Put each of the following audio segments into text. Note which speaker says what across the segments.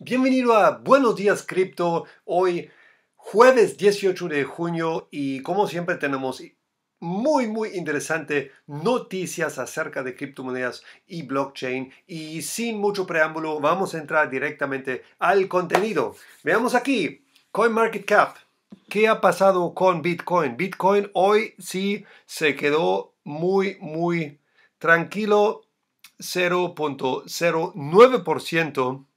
Speaker 1: Bienvenido a Buenos Días Cripto. Hoy jueves 18 de junio y como siempre tenemos muy muy interesante noticias acerca de criptomonedas y blockchain y sin mucho preámbulo vamos a entrar directamente al contenido. Veamos aquí CoinMarketCap. ¿Qué ha pasado con Bitcoin? Bitcoin hoy sí se quedó muy muy tranquilo 0.09%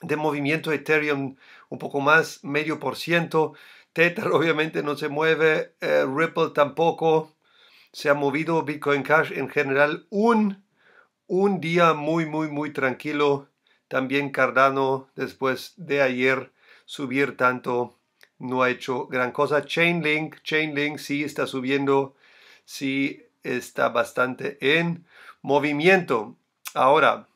Speaker 1: de movimiento Ethereum un poco más, medio por ciento. Tether obviamente no se mueve, eh, Ripple tampoco. Se ha movido Bitcoin Cash en general un, un día muy, muy, muy tranquilo. También Cardano después de ayer subir tanto no ha hecho gran cosa. Chainlink, Chainlink sí está subiendo, sí está bastante en movimiento. Ahora,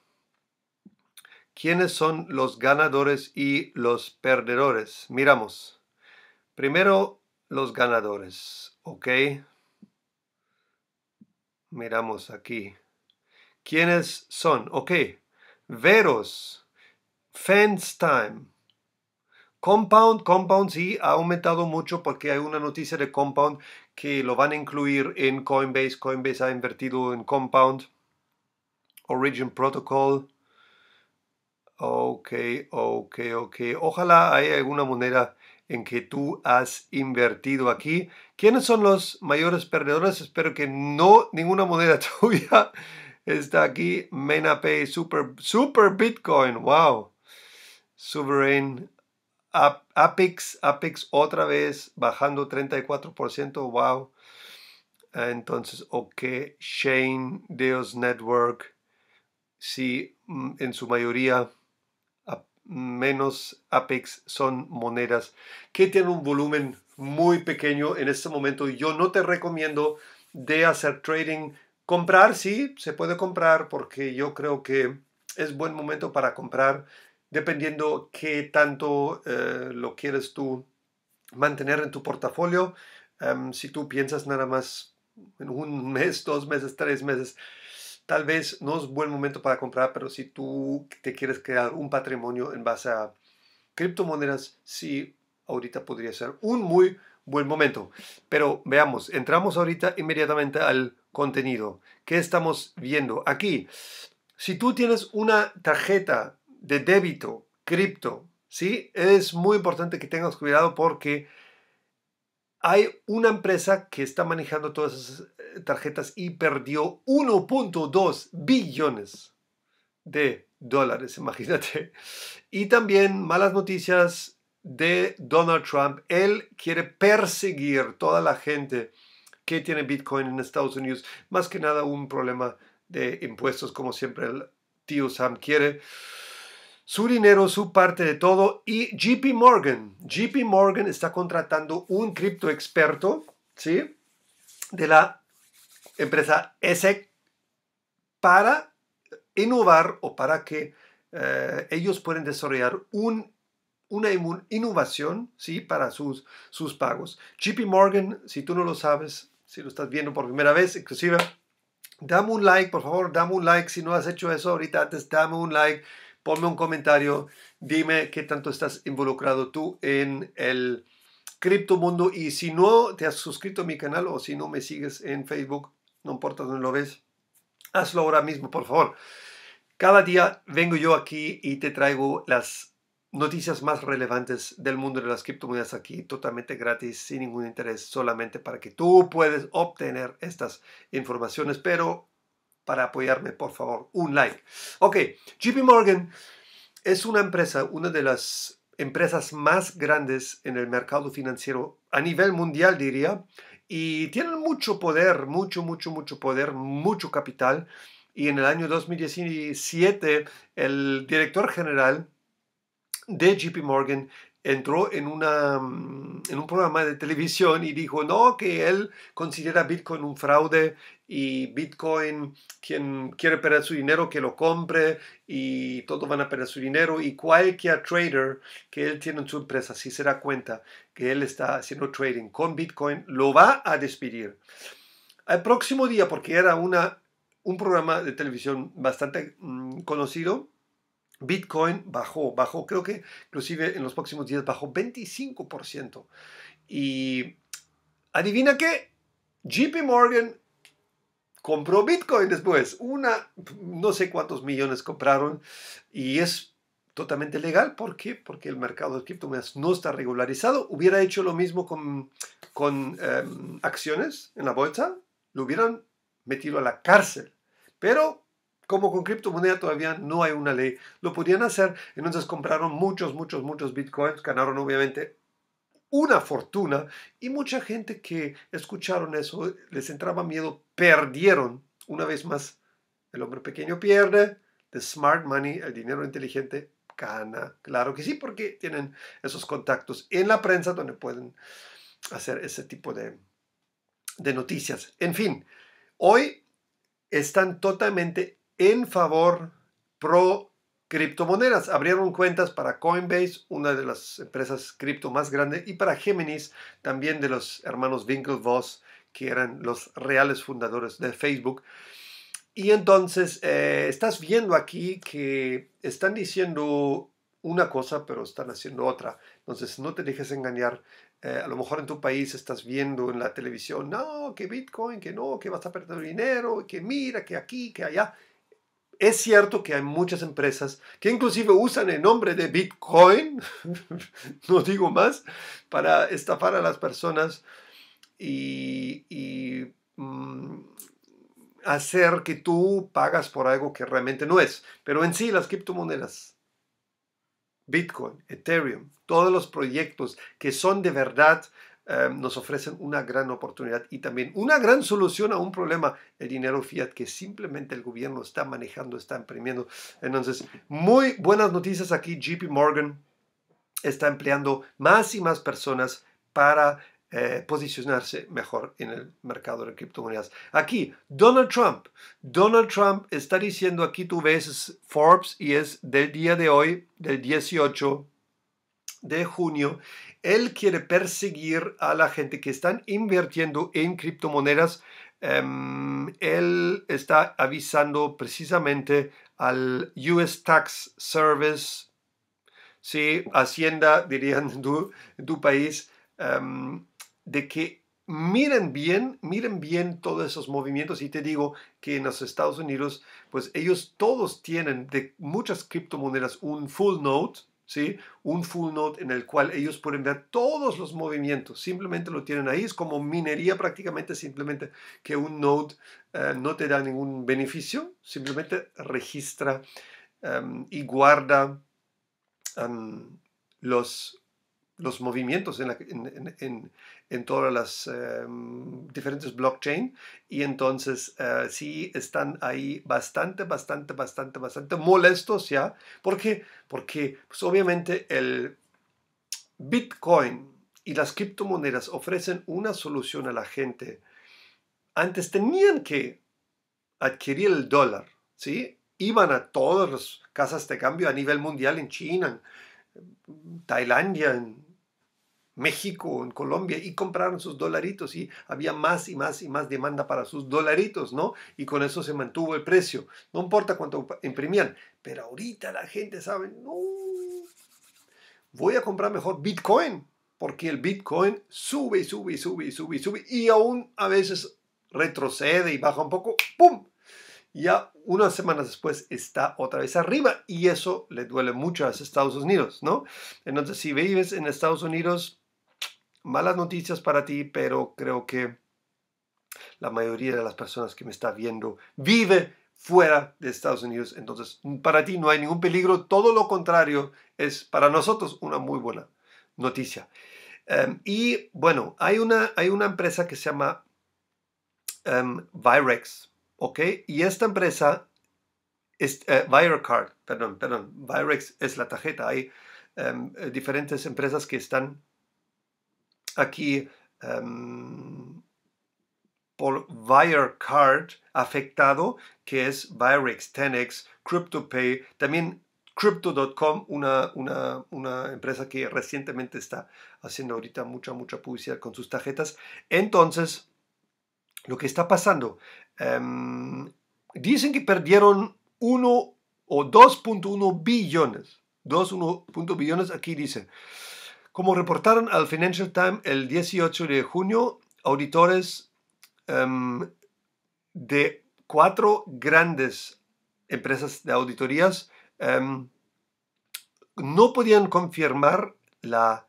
Speaker 1: ¿Quiénes son los ganadores y los perdedores? Miramos. Primero, los ganadores, ¿ok? Miramos aquí. ¿Quiénes son? Ok. Veros. fans Time. Compound, Compound sí ha aumentado mucho porque hay una noticia de Compound que lo van a incluir en Coinbase. Coinbase ha invertido en Compound, Origin Protocol, Ok, ok, ok. Ojalá haya alguna moneda en que tú has invertido aquí. ¿Quiénes son los mayores perdedores? Espero que no ninguna moneda tuya está aquí. MenaPay, Super, Super Bitcoin, wow. Sovereign, Apex, Apex otra vez bajando 34%, wow. Entonces, ok, Shane, Deus Network, sí, mm, en su mayoría menos Apex son monedas que tienen un volumen muy pequeño en este momento. Yo no te recomiendo de hacer trading. Comprar, sí, se puede comprar porque yo creo que es buen momento para comprar dependiendo qué tanto eh, lo quieres tú mantener en tu portafolio. Em, si tú piensas nada más en un mes, dos meses, tres meses, tal vez no es buen momento para comprar, pero si tú te quieres crear un patrimonio en base a criptomonedas, sí, ahorita podría ser un muy buen momento. Pero veamos, entramos ahorita inmediatamente al contenido. ¿Qué estamos viendo aquí? Si tú tienes una tarjeta de débito cripto, ¿sí? Es muy importante que tengas cuidado porque hay una empresa que está manejando todas esas eh, tarjetas y perdió 1.2 billones de dólares, imagínate. Y también malas noticias de Donald Trump. Él quiere perseguir toda la gente que tiene Bitcoin en Estados Unidos. Más que nada un problema de impuestos, como siempre el tío Sam quiere su dinero, su parte de todo. Y JP Morgan, JP Morgan está contratando un cripto experto, ¿sí? De la empresa ESEC para innovar o para que eh, ellos puedan desarrollar un, una innovación, ¿sí? Para sus, sus pagos. JP Morgan, si tú no lo sabes, si lo estás viendo por primera vez, inclusive, dame un like, por favor, dame un like. Si no has hecho eso ahorita antes, dame un like ponme un comentario, dime qué tanto estás involucrado tú en el criptomundo y si no te has suscrito a mi canal o si no me sigues en Facebook, no importa dónde lo ves, hazlo ahora mismo, por favor. Cada día vengo yo aquí y te traigo las noticias más relevantes del mundo de las criptomonedas aquí totalmente gratis, sin ningún interés, solamente para que tú puedas obtener estas informaciones, pero para apoyarme, por favor. Un like. Ok, JP Morgan es una empresa, una de las empresas más grandes en el mercado financiero a nivel mundial, diría, y tienen mucho poder, mucho, mucho, mucho poder, mucho capital. Y en el año 2017, el director general de JP Morgan entró mm, en, un programa de televisión y dijo, no, que él considera Bitcoin un fraude y Bitcoin, quien quiere perder su dinero, que lo compre y todos van a perder su dinero y cualquier trader que él tiene en su empresa, si se da cuenta que él está haciendo trading con Bitcoin, lo va a despedir. Al próximo día, porque era una, un programa de televisión bastante mm, conocido, Bitcoin bajó, bajó, creo que inclusive en los próximos días bajó 25%. Y adivina qué, JP Morgan compró Bitcoin después, una, no sé cuántos millones compraron y es totalmente legal. ¿Por qué? Porque el mercado de criptomonedas no está regularizado. Hubiera hecho lo mismo con, con em, acciones en la bolsa, lo hubieran metido a la cárcel. Pero como con criptomoneda todavía no hay una ley, lo podían hacer. Entonces compraron muchos, muchos, muchos bitcoins, ganaron obviamente una fortuna y mucha gente que escucharon eso les entraba miedo, perdieron. Una vez más, el hombre pequeño pierde, the smart money, el dinero inteligente, gana. Claro que sí, porque tienen esos contactos en la prensa donde pueden hacer ese tipo de, de noticias. En fin, hoy están totalmente en favor pro criptomonedas. Abrieron cuentas para Coinbase, una de las empresas cripto más grandes, y para Géminis, también de los hermanos Winklevoss, que eran los reales fundadores de Facebook. Y entonces, eh, estás viendo aquí que están diciendo una cosa, pero están haciendo otra. Entonces, no te dejes engañar. Eh, a lo mejor en tu país estás viendo en la televisión, no, que Bitcoin, que no, que vas a perder dinero, que mira, que aquí, que allá. Es cierto que hay muchas empresas que inclusive usan el nombre de Bitcoin, no digo más, para estafar a las personas y, mm, hacer que tú pagas por algo que realmente no es. Pero en sí las criptomonedas, Bitcoin, Ethereum, todos los proyectos que son de verdad Em, nos ofrecen una gran oportunidad y también una gran solución a un problema, el dinero fiat que simplemente el gobierno está manejando, está imprimiendo. Entonces, muy buenas noticias aquí. JP Morgan está empleando más y más personas para eh, posicionarse mejor en el mercado de criptomonedas. Aquí, Donald Trump. Donald Trump está diciendo, aquí tú ves Forbes y es del día de hoy, del 18 de junio, él quiere perseguir a la gente que están invirtiendo en criptomonedas. Em, él está avisando precisamente al US Tax Service, ¿sí? Hacienda, dirían, tu, tu país, em, de que miren bien, miren bien todos esos movimientos y te digo que en los Estados Unidos, pues ellos todos tienen de muchas criptomonedas un full note, un full node en el cual ellos pueden ver todos los movimientos, simplemente lo tienen ahí, es como minería prácticamente, simplemente que un node eh, no te da ningún beneficio, simplemente registra em, y guarda em, los, los movimientos en, en, en, todas las em, diferentes blockchain y entonces eh, sí están ahí bastante, bastante, bastante, bastante molestos ya. ¿Por Porque pues, obviamente el Bitcoin y las criptomonedas ofrecen una solución a la gente. Antes tenían que adquirir el dólar, ¿sí? Iban a todas las casas de cambio a nivel mundial en China, en Tailandia, en México en Colombia y compraron sus dolaritos y había más y más y más demanda para sus dolaritos, ¿no? Y con eso se mantuvo el precio. No importa cuánto imprimían, pero ahorita la gente sabe, no, voy a comprar mejor Bitcoin, porque el Bitcoin sube y sube y sube y sube y sube y aún a veces retrocede y baja un poco, ¡pum! Ya unas semanas después está otra vez arriba y eso le duele mucho a los Estados Unidos, ¿no? Entonces, si vives en Estados Unidos, malas noticias para ti, pero creo que la mayoría de las personas que me está viendo vive fuera de Estados Unidos. Entonces, para ti no hay ningún peligro, todo lo contrario, es para nosotros una muy buena noticia. Em, y bueno, hay una, hay una empresa que se llama em, Virex, ¿ok? Y esta empresa, es, eh, Virecard, perdón, perdón, Virex es la tarjeta. Hay em, diferentes empresas que están aquí em, por Wirecard afectado, que es Virex, Tenex, CryptoPay, también Crypto.com, una, una, una, empresa que recientemente está haciendo ahorita mucha, mucha publicidad con sus tarjetas. Entonces, lo que está pasando, em, dicen que perdieron 1 o 2.1 billones. 2.1 billones, aquí dice. Como reportaron al Financial Times el 18 de junio, auditores em, de cuatro grandes empresas de auditorías em, no podían confirmar la,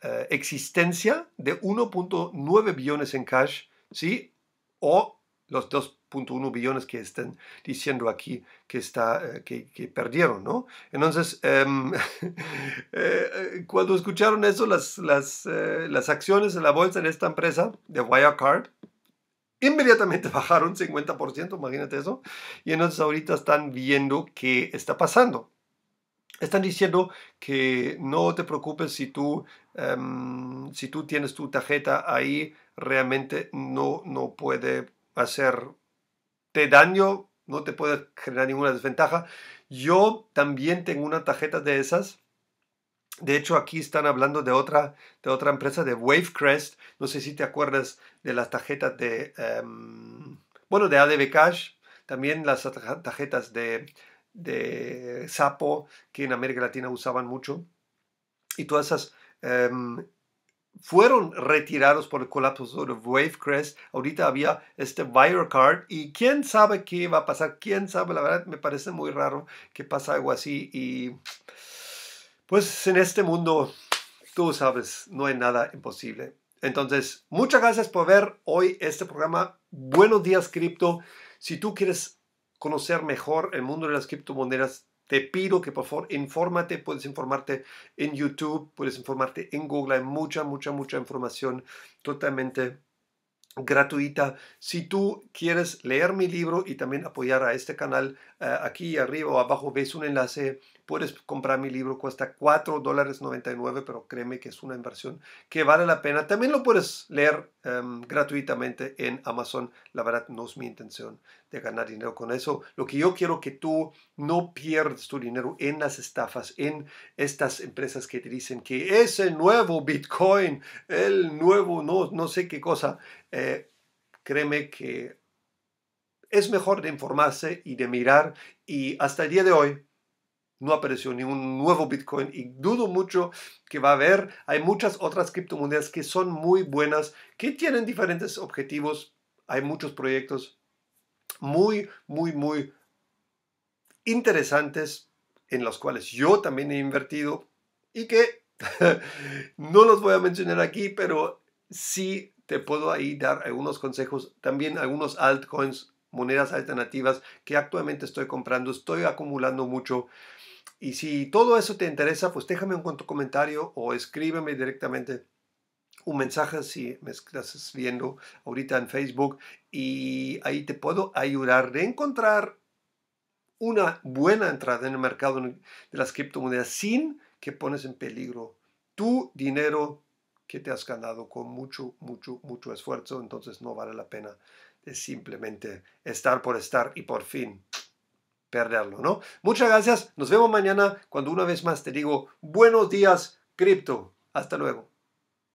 Speaker 1: eh, existencia de 1.9 billones en cash, ¿sí? O los dos 1 billones que están diciendo aquí que, está, eh, que, perdieron, ¿no? Entonces, em, eh, eh, cuando escucharon eso, las, las, acciones en la bolsa de esta empresa, de Wirecard, inmediatamente bajaron 50%, imagínate eso, y entonces ahorita están viendo qué está pasando están diciendo que no te preocupes si tú, em, si tú tienes tu tarjeta ahí, realmente no, no puede hacer te daño, no te puedes generar ninguna desventaja. Yo también tengo una tarjeta de esas. De hecho, aquí están hablando de otra, de otra empresa, de Wavecrest. No sé si te acuerdas de las tarjetas de, em, bueno, de ADB Cash. También las tarjetas de, Sapo, que en América Latina usaban mucho. Y todas esas em, fueron retirados por el colapso de Wavecrest. Ahorita había este Wirecard y quién sabe qué va a pasar, quién sabe, la verdad me parece muy raro que pasa algo así y pues en este mundo, tú sabes, no hay nada imposible. Entonces, muchas gracias por ver hoy este programa. Buenos días, cripto. Si tú quieres conocer mejor el mundo de las criptomonedas, te pido que por favor infórmate, puedes informarte en YouTube, puedes informarte en Google, hay mucha, mucha, mucha información totalmente gratuita. Si tú quieres leer mi libro y también apoyar a este canal, eh, aquí arriba o abajo ves un enlace, puedes comprar mi libro, cuesta 4 dólares 99, pero créeme que es una inversión que vale la pena. También lo puedes leer em, gratuitamente en Amazon. La verdad no es mi intención de ganar dinero con eso. Lo que yo quiero que tú no pierdas tu dinero en las estafas, en estas empresas que te dicen que ese nuevo Bitcoin, el nuevo no, no sé qué cosa, eh, créeme que es mejor de informarse y de mirar y hasta el día de hoy no apareció ningún nuevo Bitcoin y dudo mucho que va a haber. Hay muchas otras criptomonedas que son muy buenas, que tienen diferentes objetivos. Hay muchos proyectos muy, muy, muy interesantes en los cuales yo también he invertido y que no los voy a mencionar aquí, pero sí te puedo ahí dar algunos consejos, también algunos altcoins, monedas alternativas que actualmente estoy comprando, estoy acumulando mucho. Y si todo eso te interesa, pues déjame un comentario o escríbeme directamente un mensaje si me estás viendo ahorita en Facebook y ahí te puedo ayudar a encontrar una buena entrada en el mercado de las criptomonedas sin que pones en peligro tu dinero, que te has ganado con mucho, mucho, mucho esfuerzo, entonces no vale la pena de simplemente estar por estar y por fin perderlo, ¿no? Muchas gracias, nos vemos mañana cuando una vez más te digo buenos días, cripto, hasta luego.